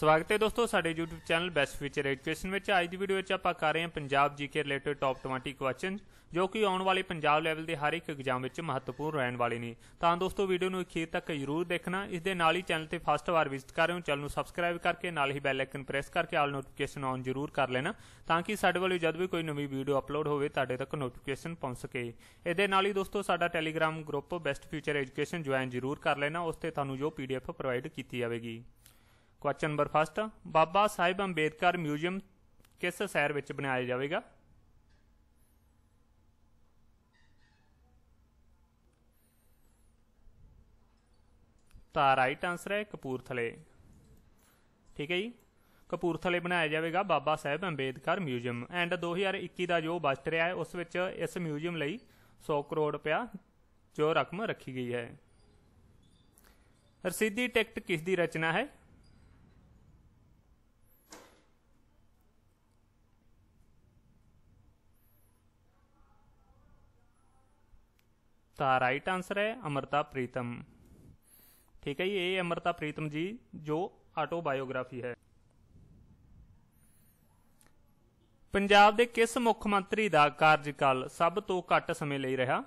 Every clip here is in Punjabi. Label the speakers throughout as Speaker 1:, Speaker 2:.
Speaker 1: ਸਵਾਗਤ ਹੈ ਦੋਸਤੋ ਸਾਡੇ YouTube channel best future education ਵਿੱਚ ਅੱਜ ਦੀ ਵੀਡੀਓ ਵਿੱਚ ਆਪਾਂ ਕਰ ਰਹੇ ਹਾਂ Punjab GK related top 20 question ਜੋ ਕਿ ਆਉਣ ਵਾਲੇ ਪੰਜਾਬ ਲੈਵਲ ਦੇ ਹਰ ਇੱਕ ਐਗਜ਼ਾਮ ਵਿੱਚ ਮਹੱਤਵਪੂਰਨ ਰਹਿਣ ਵਾਲੇ ਨੇ ਤਾਂ ਦੋਸਤੋ ਵੀਡੀਓ ਨੂੰ ਅਖੀਰ ਤੱਕ ਜ਼ਰੂਰ ਦੇਖਣਾ ਇਸ ਦੇ ਨਾਲ ਹੀ ਚੈਨਲ ਤੇ ਫਸਟ ਵਾਰ ਵਿਜ਼ਿਟ ਕਰ ਰਹੇ ਹੋ ਚੈਨਲ ਨੂੰ ਸਬਸਕ੍ਰਾਈਬ ਕਰਕੇ ਨਾਲ ਹੀ ਬੈਲ ਆਈਕਨ ਪ੍ਰੈਸ ਕਰਕੇ ਆਲ ਨੋਟੀਫਿਕੇਸ਼ਨ ਆਨ ਜ਼ਰੂਰ ਕਰ ਲੈਣਾ ਤਾਂ ਕਿ ਸਾਡੇ ਵੱਲੋਂ ਜਦ ਵੀ ਕੋਈ ਨਵੀਂ ਵੀਡੀਓ ਅਪਲੋਡ ਹੋਵੇ ਤੁਹਾਡੇ ਤੱਕ ਨੋਟੀਫਿਕੇਸ਼ਨ ਪਹੁੰਚ ਸਕੇ ਇਹਦੇ ਨਾਲ ਹੀ ਦੋਸਤੋ ਸਾਡਾ Telegram group best future education join ਜ਼ਰੂਰ ਕਰ ਲੈਣਾ ਉਸ ਤੇ ਤੁਹਾਨੂੰ ਜੋ ਪੀਡੀਐਫ ਪ੍ਰੋਵਾਈਡ ਕੀਤੀ ਜਾਵੇਗੀ question number 1 Baba Sahib Ambedkar museum ਕਿਸ ਸ਼ਹਿਰ ਵਿੱਚ ਬਣਾਇਆ ਜਾਵੇਗਾ ਤਾਂ ਰਾਈਟ ਆਨਸਰ ਹੈ ਕਪੂਰਥਲੇ ਠੀਕ ਹੈ ਜੀ ਕਪੂਰਥਲੇ ਬਣਾਇਆ ਜਾਵੇਗਾ ਬਾਬਾ ਸਾਹਿਬ ਅੰਬੇਦਕਰ ਮਿਊਜ਼ੀਅਮ ਐਂਡ 2021 ਦਾ ਜੋ ਬਜਟ ਰਿਹਾ ਹੈ ਉਸ ਵਿੱਚ ਇਸ ਮਿਊਜ਼ੀਅਮ ਲਈ 100 ਕਰੋੜ ਰੁਪਇਆ ਜੋ ਰਕਮ ਰੱਖੀ ਗਈ ਹੈ ਰਸੀਦੀ ਟਿਕਟ ਕਿਸ ਦੀ ਰਚਨਾ ਹੈ ਤਾਂ ਰਾਈਟ ਆਨਸਰ ਹੈ ਅਮਰਤਾ ਪ੍ਰੀਤਮ ਠੀਕ ਹੈ ਜੀ ਇਹ ਅਮਰਤਾ ਪ੍ਰੀਤਮ ਜੀ ਜੋ ਆਟੋਬਾਇਓਗ੍ਰਾਫੀ ਹੈ ਪੰਜਾਬ ਦੇ ਕਿਸ ਮੁੱਖ ਮੰਤਰੀ ਦਾ ਕਾਰਜਕਾਲ ਸਭ ਤੋਂ ਘੱਟ ਸਮੇਂ ਲਈ ਰਿਹਾ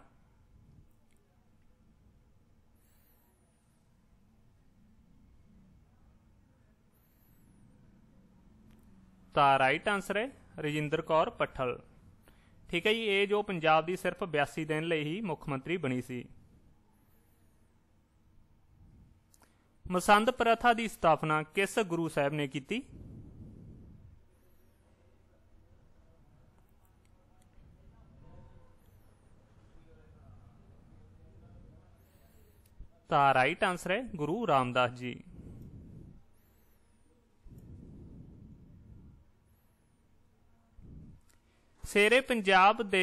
Speaker 1: ਤਾਂ ਰਾਈਟ ਆਨਸਰ ਹੈ ਰਜਿੰਦਰ ਕੌਰ ਪੱਠਲ ਠੀਕ ਹੈ ਜੀ ਇਹ ਜੋ ਪੰਜਾਬ ਦੀ ਸਿਰਫ 82 ਦਿਨ ਲਈ ਹੀ ਮੁੱਖ ਮੰਤਰੀ ਬਣੀ ਸੀ ਮਸੰਦ ਪ੍ਰਥਾ ਦੀ ਸਥਾਪਨਾ ਕਿਸ ਗੁਰੂ ਸਾਹਿਬ ਨੇ ਕੀਤੀ ਤਾਂ ਰਾਈਟ ਆਨਸਰ ਹੈ ਗੁਰੂ ਰਾਮਦਾਸ ਜੀ ਸ਼ੇਰੇ ਪੰਜਾਬ ਦੇ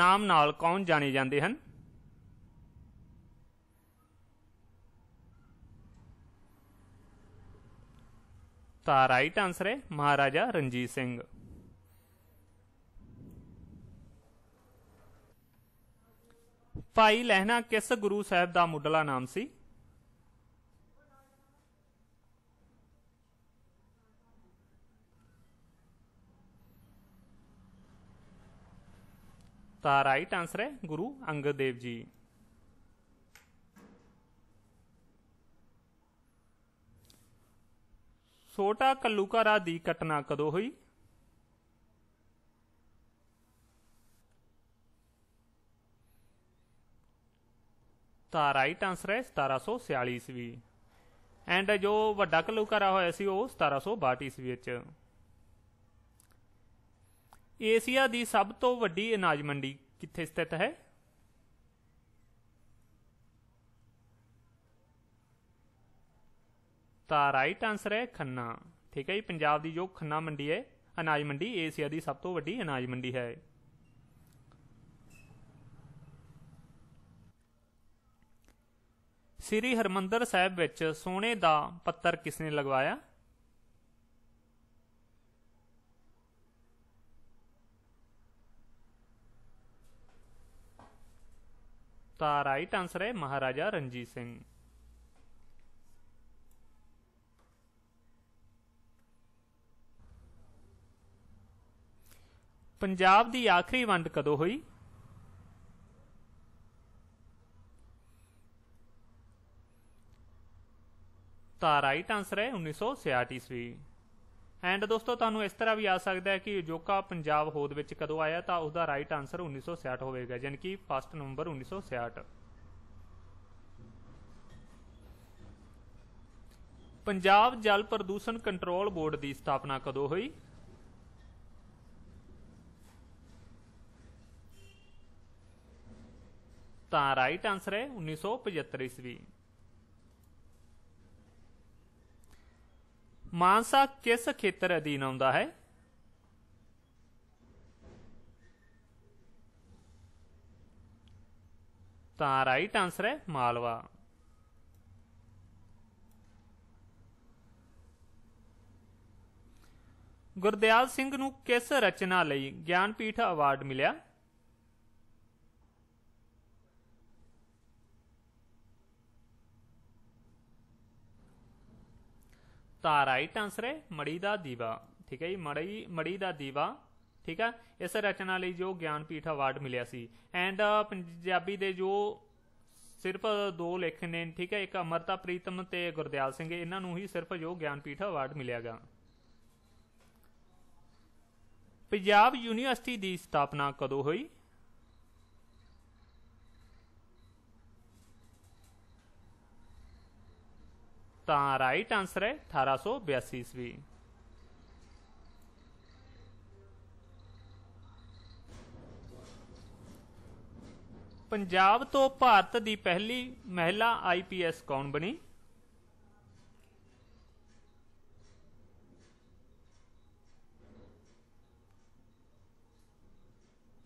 Speaker 1: ਨਾਮ ਨਾਲ ਕੌਣ ਜਾਣੇ ਜਾਂਦੇ ਹਨ ਤਾਂ ਰਾਈਟ ਆਨਸਰ ਹੈ ਮਹਾਰਾਜਾ ਰਣਜੀਤ ਸਿੰਘ ਭਾਈ ਲਹਿਣਾ ਕਿਸ ਗੁਰੂ ਸਾਹਿਬ ਦਾ ਮੁੱਢਲਾ ਨਾਮ ਸੀ ਤਾਂ ਰਾਈਟ ਆਨਸਰ ਹੈ ਗੁਰੂ ਅੰਗਦ ਦੇਵ ਜੀ ਛੋਟਾ ਕੱਲੂਕਾਰਾ ਦੀ ਘਟਨਾ ਕਦੋਂ ਹੋਈ ਤਾਂ ਰਾਈਟ ਆਨਸਰ ਹੈ 1746 ਈਸਵੀ ਐਂਡ ਜੋ ਵੱਡਾ ਕਲੂਕਾਰਾ ਹੋਇਆ ਸੀ ਉਹ 1762 ਈਸਵੀ ਵਿੱਚ ਏਸ਼ੀਆ ਦੀ ਸਭ ਤੋਂ ਵੱਡੀ ਅਨਾਜ ਮੰਡੀ ਕਿੱਥੇ ਸਥਿਤ ਹੈ ਤਾਂ ਰਾਈਟ ਆਨਸਰ ਹੈ ਖੰਨਾ ਠੀਕ ਹੈ ਜੀ ਪੰਜਾਬ ਦੀ ਜੋ ਖੰਨਾ ਮੰਡੀ ਹੈ ਅਨਾਜ ਮੰਡੀ ਏਸ਼ੀਆ ਦੀ ਸਭ ਤੋਂ ਵੱਡੀ ਅਨਾਜ ਮੰਡੀ ਹੈ ਸ੍ਰੀ ਹਰਮੰਦਰ ਸਾਹਿਬ ਵਿੱਚ ਸੋਨੇ ਦਾ ਪੱਤਰ ਕਿਸ ਨੇ ਲਗਵਾਇਆ इसका राइट आंसर है महाराजा रंजीत सिंह ਪੰਜਾਬ ਦੀ ਆਖਰੀ ਵੰਡ ਕਦੋਂ ਹੋਈ ਤਾਂ ਰਾਈਟ ਆਨਸਰ ਹੈ 1966 ਈਸਵੀ ਐਂਡ ਦੋਸਤੋ ਤੁਹਾਨੂੰ ਇਸ ਤਰ੍ਹਾਂ ਵੀ ਆ ਸਕਦਾ ਹੈ ਕਿ ਜੋਕਾ ਪੰਜਾਬ ਹੋਦ ਵਿੱਚ ਕਦੋਂ ਆਇਆ ਤਾਂ ਉਸ ਦਾ ਰਾਈਟ ਆਨਸਰ 1966 ਹੋਵੇਗਾ ਯਾਨੀ ਕਿ ਫਸਟ ਨਵੰਬਰ 1966 ਪੰਜਾਬ ਜਲ ਪ੍ਰਦੂਸ਼ਣ ਕੰਟਰੋਲ ਬੋਰਡ ਦੀ ਸਥਾਪਨਾ ਕਦੋਂ ਹੋਈ ਤਾਂ ਰਾਈਟ ਆਨਸਰ ਹੈ 1975 ਈਸਵੀ ਮਾਨਸਾ ਕਿਸ ਖੇਤਰ ਅਧੀਨ ਆਉਂਦਾ ਹੈ ਤਾਂ ਰਾਈਟ ਆਨਸਰ ਹੈ ਮਾਲਵਾ ਗੁਰਦਿਆਲ ਸਿੰਘ ਨੂੰ ਕਿਸ ਰਚਨਾ ਲਈ ਗਿਆਨਪੀਠ ਅਵਾਰਡ ਮਿਲਿਆ ਤਾਂ ਰਾਈਟ ਆਨਸਰ ਹੈ ਮੜੀ ਦਾ ਦੀਵਾ ਠੀਕ ਹੈ ਜੀ ਮੜੀ ਮੜੀ ਦਾ ਦੀਵਾ ਠੀਕ ਹੈ ਇਸ ਰਚਨਾ ਲਈ ਜੋ ਗਿਆਨ ਪੀਠ ਅਵਾਰਡ ਮਿਲਿਆ ਸੀ ਐਂਡ ਪੰਜਾਬੀ ਦੇ ਜੋ ਸਿਰਫ ਦੋ ਲੇਖਕ ਨੇ ਠੀਕ ਹੈ ਇੱਕ ਅਮਰਤਾ ਪ੍ਰੀਤਮ ਤੇ ਗੁਰਦਿਆਲ ਸਿੰਘ ਇਹਨਾਂ ਨੂੰ ਹੀ ਸਿਰਫ ਜੋ ਗਿਆਨ ਪੀਠ ਅਵਾਰਡ ਮਿਲਿਆਗਾ ਪੰਜਾਬ ਯੂਨੀਵਰਸਿਟੀ ਦੀ ਸਥਾਪਨਾ ਕਦੋਂ ਹੋਈ ਤਾਂ ਰਾਈਟ ਆਨਸਰ ਹੈ 1882 ਈਸਵੀ ਪੰਜਾਬ ਤੋਂ ਭਾਰਤ ਦੀ ਪਹਿਲੀ ਮਹਿਲਾ ਆਈਪੀਐਸ ਕੌਣ ਬਣੀ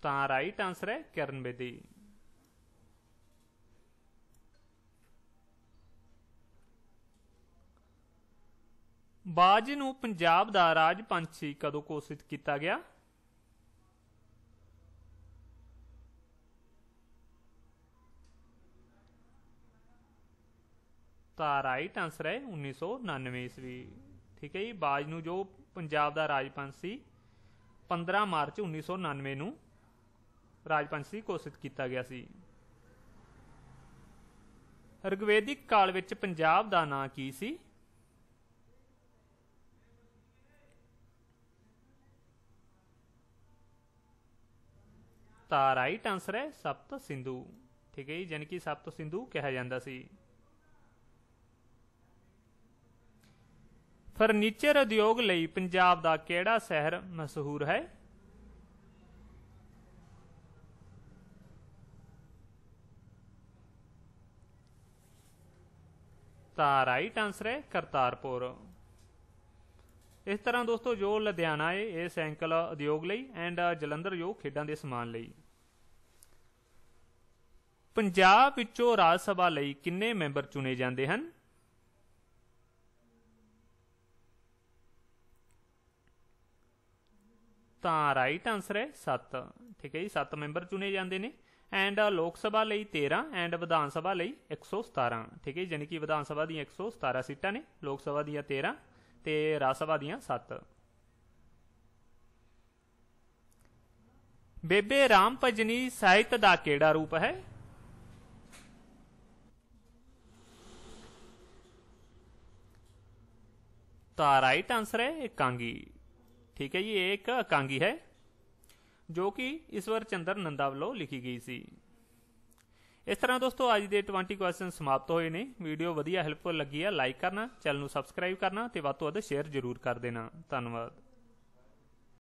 Speaker 1: ਤਾਂ ਰਾਈਟ ਆਨਸਰ ਹੈ ਕਿਰਨ ਬੇਦੀ ਬਾਜ ਨੂੰ ਪੰਜਾਬ ਦਾ ਰਾਜ ਪੰਛੀ ਕਦੋਂ ਘੋਸ਼ਿਤ ਕੀਤਾ ਗਿਆ ਤਾਂ ਰਾਈਟ ਆਨਸਰ ਹੈ 1999 ਈਸਵੀ ਠੀਕ ਹੈ ਜੀ ਬਾਜ ਨੂੰ ਜੋ ਪੰਜਾਬ ਦਾ ਰਾਜ ਪੰਛੀ 15 ਮਾਰਚ 1999 ਨੂੰ ਰਾਜ ਪੰਛੀ ਘੋਸ਼ਿਤ ਕੀਤਾ ਗਿਆ ਸੀ ਰਿਗਵੈਦਿਕ ਕਾਲ ਵਿੱਚ ਪੰਜਾਬ ਦਾ ਨਾਂ ਕੀ ਸੀ ਤਾਂ ਰਾਈਟ ਆਨਸਰ ਹੈ ਸਪਤ ਸਿੰਧੂ ਠੀਕ ਹੈ ਜੀ ਜਨ ਕੀ ਸਪਤ ਸਿੰਧੂ ਕਿਹਾ ਜਾਂਦਾ ਸੀ ਫਰਨੀਚਰ ਉਦਯੋਗ ਲਈ ਪੰਜਾਬ ਦਾ ਕਿਹੜਾ ਸ਼ਹਿਰ ਮਸ਼ਹੂਰ ਹੈ ਤਾਂ ਰਾਈਟ ਆਨਸਰ ਹੈ ਕਰਤਾਰਪੁਰ ਇਸ ਤਰ੍ਹਾਂ ਦੋਸਤੋ ਜੋ ਲੁਧਿਆਣਾ ਹੈ ਇਹ ਸਾਈਕਲ ਉਦਯੋਗ ਲਈ ਐਂਡ ਜਲੰਧਰ ਜੋ ਖੇਡਾਂ ਦੇ ਸਮਾਨ ਲਈ ਪੰਜਾਬ ਵਿੱਚੋਂ ਰਾਜ ਸਭਾ ਲਈ ਕਿੰਨੇ ਮੈਂਬਰ ਚੁਣੇ ਜਾਂਦੇ ਹਨ ਤਾਂ ਰਾਈਟ ਆਨਸਰ ਹੈ 7 ਠੀਕ ਹੈ ਜੀ 7 ਮੈਂਬਰ ਚੁਣੇ ਜਾਂਦੇ ਨੇ ਐਂਡ ਲੋਕ ਸਭਾ ਲਈ 13 ਐਂਡ ਵਿਧਾਨ ਸਭਾ ਲਈ 117 ਠੀਕ ਹੈ ਯਾਨੀ ਕਿ ਵਿਧਾਨ ਸਭਾ ਦੀਆਂ 117 ਸੀਟਾਂ ਨੇ ਲੋਕ ਸਭਾ ਦੀਆਂ 13 ਤੇ ਰਾਜ ਸਭਾ ਦੀਆਂ 7 ਬੇਬੇ ਰਾਮ ਭਜਨੀ ਸਾਹਿਤ ਦਾ ਕਿਹੜਾ ਰੂਪ ਹੈ ਰਾਈਟ ਆਨਸਰ ਹੈ है एकांगी ਠੀਕ ਹੈ ਜੀ ਇੱਕ एकांगी ਹੈ ਜੋ ਕਿ ਈਸ਼ਵਰ ਚੰਦਰ ਨੰਦਾ ਵੱਲੋਂ ਲਿਖੀ ਗਈ ਸੀ ਇਸ ਤਰ੍ਹਾਂ ਦੋਸਤੋ ਅੱਜ ਦੇ 20 ਕੁਐਸਚਨ ਸਮਾਪਤ ਹੋਏ ਨੇ ਵੀਡੀਓ ਵਧੀਆ ਹੈਲਪਫੁਲ ਲੱਗੀ ਆ ਲਾਈਕ ਕਰਨਾ ਚੈਨਲ ਨੂੰ ਸਬਸਕ੍ਰਾਈਬ ਕਰਨਾ ਤੇ ਵੱਧ ਤੋਂ ਵੱਧ ਸ਼ੇਅਰ ਜ਼ਰੂਰ ਕਰ ਦੇਣਾ ਧੰਨਵਾਦ